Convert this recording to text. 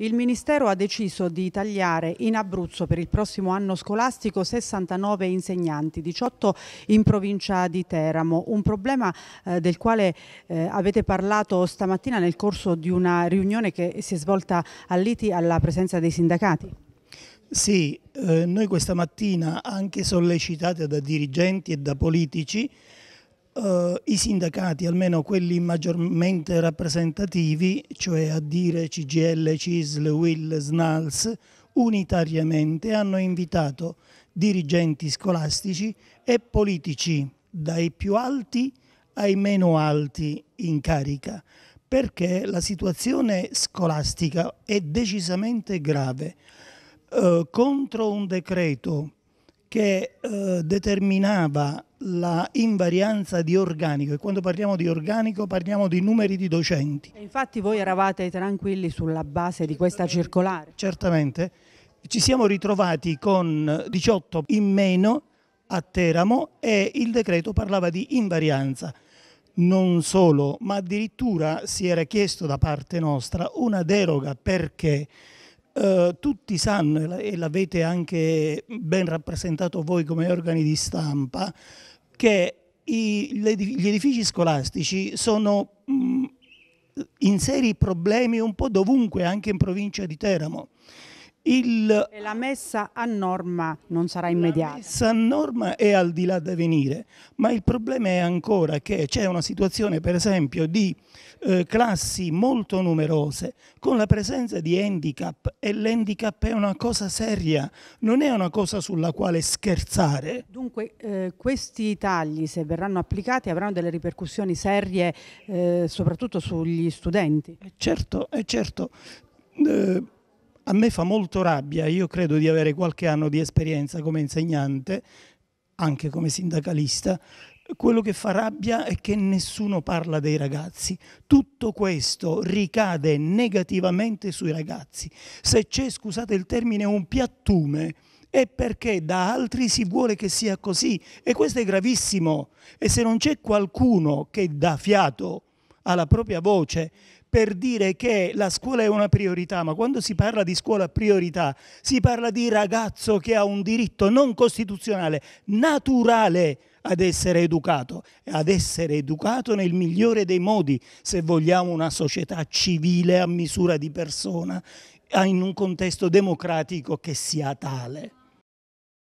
Il Ministero ha deciso di tagliare in Abruzzo per il prossimo anno scolastico 69 insegnanti, 18 in provincia di Teramo, un problema eh, del quale eh, avete parlato stamattina nel corso di una riunione che si è svolta a Liti alla presenza dei sindacati. Sì, eh, noi questa mattina, anche sollecitati da dirigenti e da politici, eh, i sindacati, almeno quelli maggiormente rappresentativi, cioè a dire CGL, CISL, WIL, SNALS, unitariamente hanno invitato dirigenti scolastici e politici dai più alti ai meno alti in carica, perché la situazione scolastica è decisamente grave. Eh, contro un decreto che eh, determinava la invarianza di organico e quando parliamo di organico parliamo di numeri di docenti. E infatti voi eravate tranquilli sulla base di questa circolare? Certamente, ci siamo ritrovati con 18 in meno a Teramo e il decreto parlava di invarianza. Non solo, ma addirittura si era chiesto da parte nostra una deroga perché eh, tutti sanno, e l'avete anche ben rappresentato voi come organi di stampa, che i, gli edifici scolastici sono mh, mm, in seri problemi un po' dovunque, anche in provincia di Teramo. Il... la messa a norma non sarà immediata. La messa a norma è al di là da venire, ma il problema è ancora che c'è una situazione per esempio di eh, classi molto numerose con la presenza di handicap e l'handicap è una cosa seria, non è una cosa sulla quale scherzare. Dunque eh, questi tagli se verranno applicati avranno delle ripercussioni serie eh, soprattutto sugli studenti? E certo, e certo. Eh, a me fa molto rabbia, io credo di avere qualche anno di esperienza come insegnante, anche come sindacalista, quello che fa rabbia è che nessuno parla dei ragazzi. Tutto questo ricade negativamente sui ragazzi. Se c'è, scusate il termine, un piattume, è perché da altri si vuole che sia così e questo è gravissimo. E se non c'è qualcuno che dà fiato alla propria voce per dire che la scuola è una priorità, ma quando si parla di scuola priorità si parla di ragazzo che ha un diritto non costituzionale, naturale ad essere educato, ad essere educato nel migliore dei modi, se vogliamo una società civile a misura di persona, in un contesto democratico che sia tale.